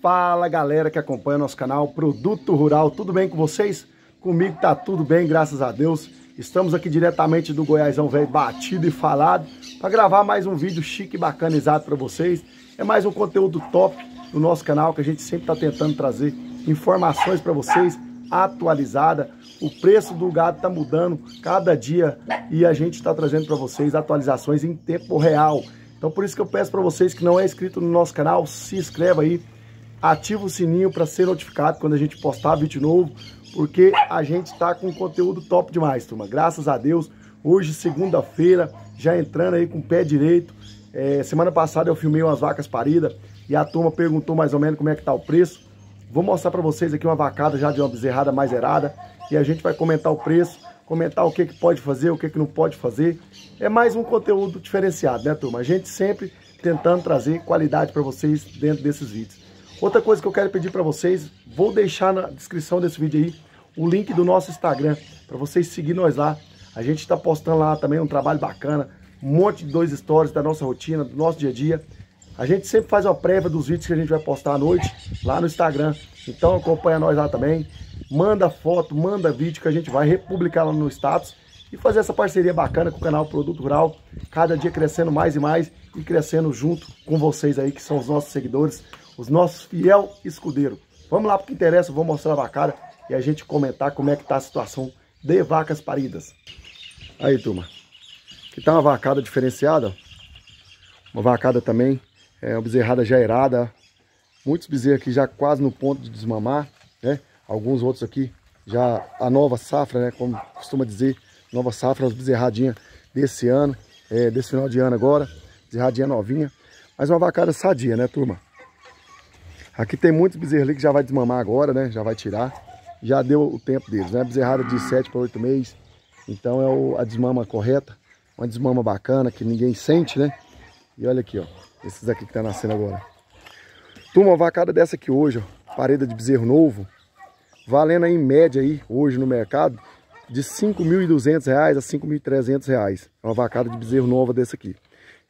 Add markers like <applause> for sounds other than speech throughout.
Fala galera que acompanha nosso canal Produto Rural, tudo bem com vocês? Comigo tá tudo bem, graças a Deus. Estamos aqui diretamente do Goiásão Velho Batido e Falado para gravar mais um vídeo chique e bacanizado para vocês. É mais um conteúdo top do nosso canal que a gente sempre está tentando trazer informações para vocês atualizada. O preço do gado tá mudando cada dia e a gente está trazendo para vocês atualizações em tempo real. Então por isso que eu peço para vocês que não é inscrito no nosso canal, se inscreva aí ativa o sininho para ser notificado quando a gente postar vídeo novo, porque a gente está com conteúdo top demais, turma. Graças a Deus, hoje, segunda-feira, já entrando aí com o pé direito. É, semana passada eu filmei umas vacas paridas e a turma perguntou mais ou menos como é que está o preço. Vou mostrar para vocês aqui uma vacada já de uma bezerrada mais erada e a gente vai comentar o preço, comentar o que, que pode fazer, o que, que não pode fazer. É mais um conteúdo diferenciado, né, turma? A gente sempre tentando trazer qualidade para vocês dentro desses vídeos. Outra coisa que eu quero pedir para vocês, vou deixar na descrição desse vídeo aí o link do nosso Instagram, para vocês seguir nós lá. A gente está postando lá também um trabalho bacana, um monte de dois stories da nossa rotina, do nosso dia a dia. A gente sempre faz uma prévia dos vídeos que a gente vai postar à noite lá no Instagram. Então acompanha nós lá também. Manda foto, manda vídeo que a gente vai republicar lá no status e fazer essa parceria bacana com o canal Produto Rural, cada dia crescendo mais e mais e crescendo junto com vocês aí que são os nossos seguidores, os nossos fiel escudeiro. Vamos lá para o que interessa, vou mostrar a vacada e a gente comentar como é que está a situação de vacas paridas. Aí, turma, que tá uma vacada diferenciada, uma vacada também, é uma bezerrada já erada, muitos bezerros aqui já quase no ponto de desmamar, né? Alguns outros aqui já a nova safra, né? Como costuma dizer, nova safra, as bezerradinhas desse ano, é, desse final de ano agora, bezerradinha novinha. Mas uma vacada sadia, né, turma? Aqui tem muitos bezerros que já vai desmamar agora, né? Já vai tirar. Já deu o tempo deles, né? Bezerrada de 7 para 8 meses. Então é o, a desmama correta. Uma desmama bacana que ninguém sente, né? E olha aqui, ó. Esses aqui que tá nascendo agora. Turma, vacada dessa aqui hoje, ó. Pareda de bezerro novo. Valendo aí, em média aí, hoje no mercado, de R$ 5.200 a R$ 5.300. É uma vacada de bezerro nova dessa aqui.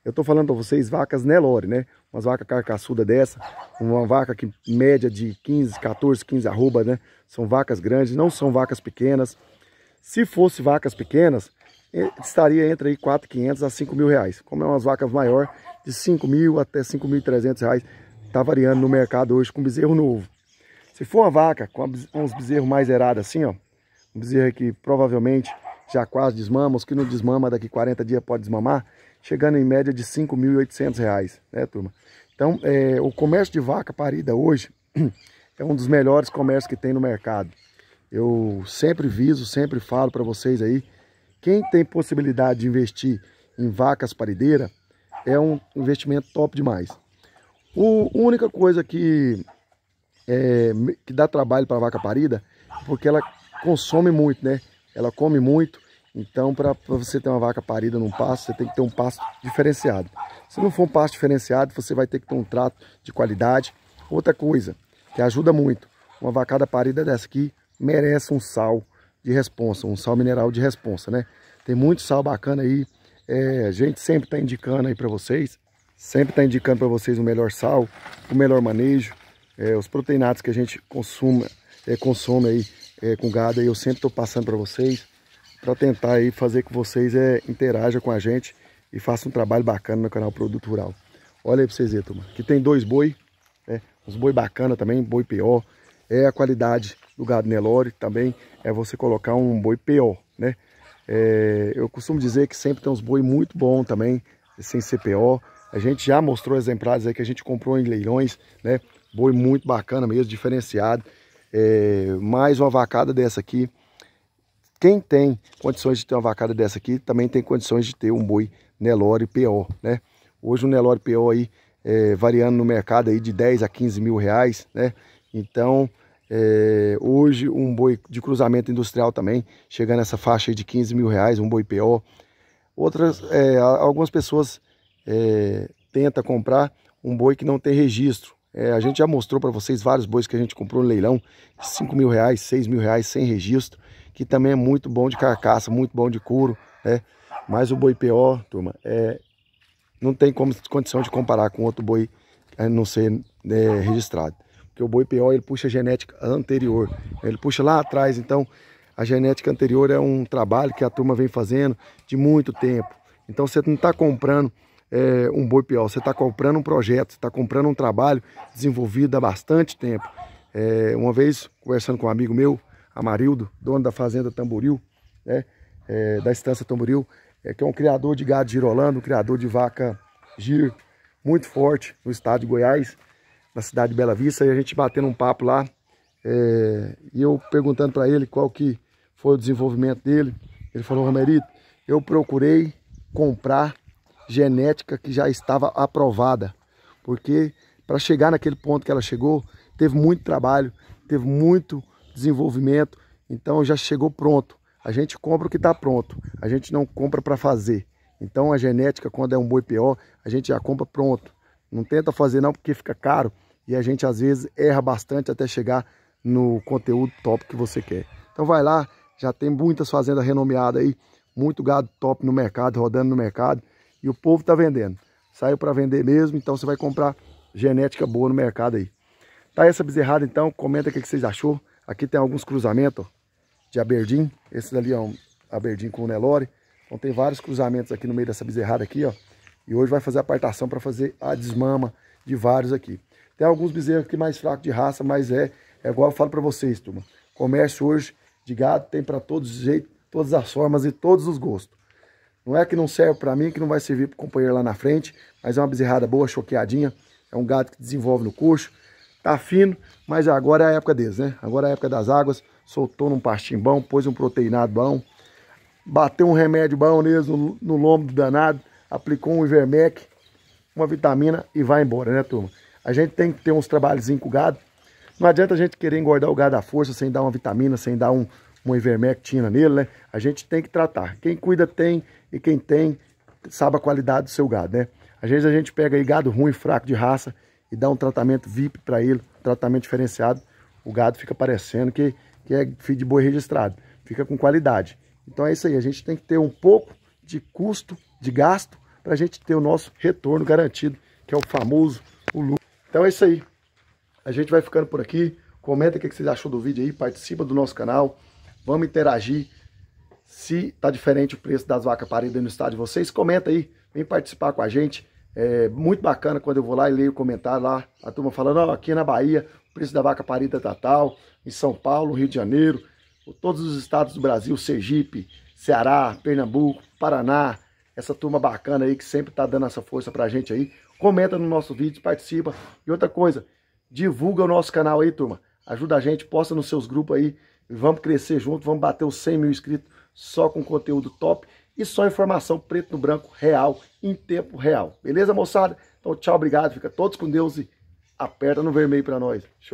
Eu estou falando para vocês vacas Nelore, né? Umas vacas carcaçuda dessa, uma vaca que média de 15, 14, 15 arroba, né? São vacas grandes, não são vacas pequenas. Se fosse vacas pequenas, eh, estaria entre aí 4.500 a 5 mil reais. Como é umas vacas maior, de 5 mil até 5.300 reais, tá variando no mercado hoje com bezerro novo. Se for uma vaca com uns bezerros mais erados assim, ó, um bezerro que provavelmente já quase desmama, os que não desmama daqui 40 dias pode desmamar, chegando em média de R$ 5.800, né, turma? Então, é, o comércio de vaca parida hoje <clears throat> é um dos melhores comércios que tem no mercado. Eu sempre viso, sempre falo para vocês aí, quem tem possibilidade de investir em vacas parideiras é um investimento top demais. O única coisa que, é, que dá trabalho para vaca parida, é porque ela consome muito, né? Ela come muito, então, para você ter uma vaca parida num pasto, você tem que ter um pasto diferenciado. Se não for um pasto diferenciado, você vai ter que ter um trato de qualidade. Outra coisa que ajuda muito, uma vacada parida dessa aqui merece um sal de responsa, um sal mineral de responsa, né? Tem muito sal bacana aí. É, a gente sempre está indicando aí para vocês, sempre está indicando para vocês o melhor sal, o melhor manejo, é, os proteinados que a gente consuma, é, consome aí é, com gado, aí eu sempre estou passando para vocês para tentar aí fazer que vocês é, interajam com a gente e façam um trabalho bacana no canal Produto Rural. Olha aí para vocês verem, turma. Aqui tem dois boi, né? uns boi bacana também, boi pior. É a qualidade do gado Nelore também, é você colocar um boi pior, né? É, eu costumo dizer que sempre tem uns boi muito bom também, sem CPO. A gente já mostrou exemplares aí que a gente comprou em leilões, né? Boi muito bacana mesmo, diferenciado. É, mais uma vacada dessa aqui, quem tem condições de ter uma vacada dessa aqui, também tem condições de ter um boi Nelore PO, né? Hoje um Nelore PO aí, é, variando no mercado aí de 10 a 15 mil reais, né? Então, é, hoje um boi de cruzamento industrial também, chegando nessa faixa aí de 15 mil reais, um boi PO. Outras, é, algumas pessoas é, tentam comprar um boi que não tem registro, é, a gente já mostrou para vocês vários bois que a gente comprou no leilão, 5 mil reais, 6 mil reais sem registro, que também é muito bom de carcaça, muito bom de couro, né? Mas o boi PO, turma, é, não tem como, condição de comparar com outro boi a não ser é, registrado. Porque o boi PO, ele puxa a genética anterior, ele puxa lá atrás, então a genética anterior é um trabalho que a turma vem fazendo de muito tempo. Então você não está comprando é, um boi pior. Você está comprando um projeto, está comprando um trabalho desenvolvido há bastante tempo. É, uma vez, conversando com um amigo meu, Amarildo, dono da fazenda Tamboril, né, é, da estância Tamboril, é, que é um criador de gado girolando, um criador de vaca giro, muito forte no estado de Goiás, na cidade de Bela Vista, e a gente batendo um papo lá, é, e eu perguntando para ele qual que foi o desenvolvimento dele, ele falou, Romerito, eu procurei comprar genética que já estava aprovada, porque para chegar naquele ponto que ela chegou, teve muito trabalho, teve muito desenvolvimento, então já chegou pronto. A gente compra o que está pronto, a gente não compra para fazer. Então a genética, quando é um boi pior, a gente já compra pronto. Não tenta fazer não porque fica caro e a gente às vezes erra bastante até chegar no conteúdo top que você quer. Então vai lá, já tem muitas fazendas renomeadas aí, muito gado top no mercado, rodando no mercado e o povo tá vendendo. Saiu para vender mesmo, então você vai comprar genética boa no mercado aí. Tá essa bezerrada então, comenta o que vocês achou. Aqui tem alguns cruzamentos ó, de Aberdeen. Esse ali é um Aberdeen com o Nelore. Então tem vários cruzamentos aqui no meio dessa bezerrada aqui, ó. E hoje vai fazer a apartação para fazer a desmama de vários aqui. Tem alguns bezerros aqui mais fracos de raça, mas é, é igual eu falo para vocês, turma. Comércio hoje de gado tem para todos os jeitos, todas as formas e todos os gostos. Não é que não serve para mim, que não vai servir para o companheiro lá na frente, mas é uma bezerrada boa, choqueadinha. É um gado que desenvolve no curso, Tá fino, mas agora é a época deles, né? Agora é a época das águas. Soltou num pastinho bom, pôs um proteinado bom. Bateu um remédio bom neles no, no lombo do danado. Aplicou um Ivermec, uma vitamina e vai embora, né, turma? A gente tem que ter uns trabalhozinhos com o gado. Não adianta a gente querer engordar o gado à força sem dar uma vitamina, sem dar um, uma ivermectina nele, né? A gente tem que tratar. Quem cuida tem, e quem tem sabe a qualidade do seu gado, né? Às vezes a gente pega aí gado ruim, fraco de raça e dá um tratamento VIP para ele, tratamento diferenciado, o gado fica parecendo que, que é filho de boi registrado, fica com qualidade. Então é isso aí, a gente tem que ter um pouco de custo, de gasto, para a gente ter o nosso retorno garantido, que é o famoso o lucro. Então é isso aí, a gente vai ficando por aqui, comenta o que vocês achou do vídeo aí, participa do nosso canal, vamos interagir, se tá diferente o preço das vacas paridas no estado de vocês, comenta aí, vem participar com a gente. É muito bacana quando eu vou lá e leio o comentário lá, a turma falando, ó, aqui na Bahia o preço da vaca parida tá tal, em São Paulo, Rio de Janeiro, todos os estados do Brasil, Sergipe, Ceará, Pernambuco, Paraná, essa turma bacana aí que sempre tá dando essa força pra gente aí. Comenta no nosso vídeo, participa. E outra coisa, divulga o nosso canal aí, turma. Ajuda a gente, posta nos seus grupos aí. Vamos crescer junto, vamos bater os 100 mil inscritos só com conteúdo top e só informação preto no branco real, em tempo real. Beleza, moçada? Então, tchau, obrigado. Fica todos com Deus e aperta no vermelho para nós. Show.